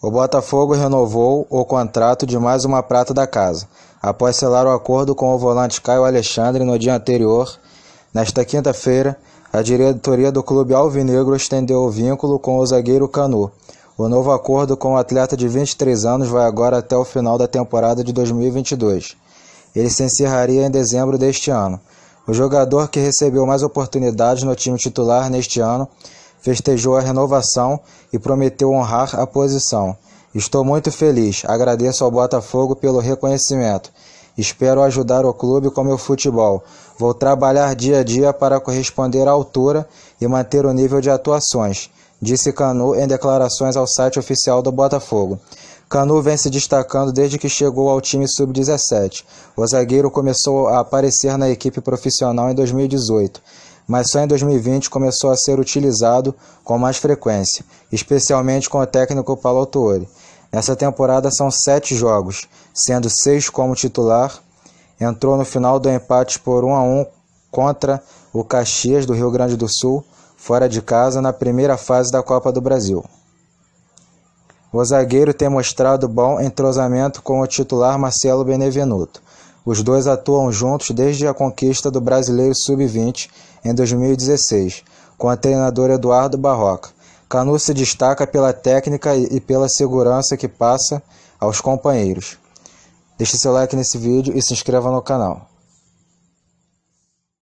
O Botafogo renovou o contrato de mais uma prata da casa, após selar o acordo com o volante Caio Alexandre no dia anterior. Nesta quinta-feira, a diretoria do clube alvinegro estendeu o vínculo com o zagueiro Canu. O novo acordo com o atleta de 23 anos vai agora até o final da temporada de 2022. Ele se encerraria em dezembro deste ano. O jogador que recebeu mais oportunidades no time titular neste ano festejou a renovação e prometeu honrar a posição. Estou muito feliz, agradeço ao Botafogo pelo reconhecimento. Espero ajudar o clube com meu futebol. Vou trabalhar dia a dia para corresponder à altura e manter o nível de atuações, disse Canu em declarações ao site oficial do Botafogo. Canu vem se destacando desde que chegou ao time sub-17. O zagueiro começou a aparecer na equipe profissional em 2018 mas só em 2020 começou a ser utilizado com mais frequência, especialmente com o técnico Paulo Autori. Nessa temporada são sete jogos, sendo seis como titular. Entrou no final do empate por 1 a 1 contra o Caxias do Rio Grande do Sul, fora de casa, na primeira fase da Copa do Brasil. O zagueiro tem mostrado bom entrosamento com o titular Marcelo Benevenuto. Os dois atuam juntos desde a conquista do Brasileiro Sub-20 em 2016, com o treinador Eduardo Barroca. Canu se destaca pela técnica e pela segurança que passa aos companheiros. Deixe seu like nesse vídeo e se inscreva no canal.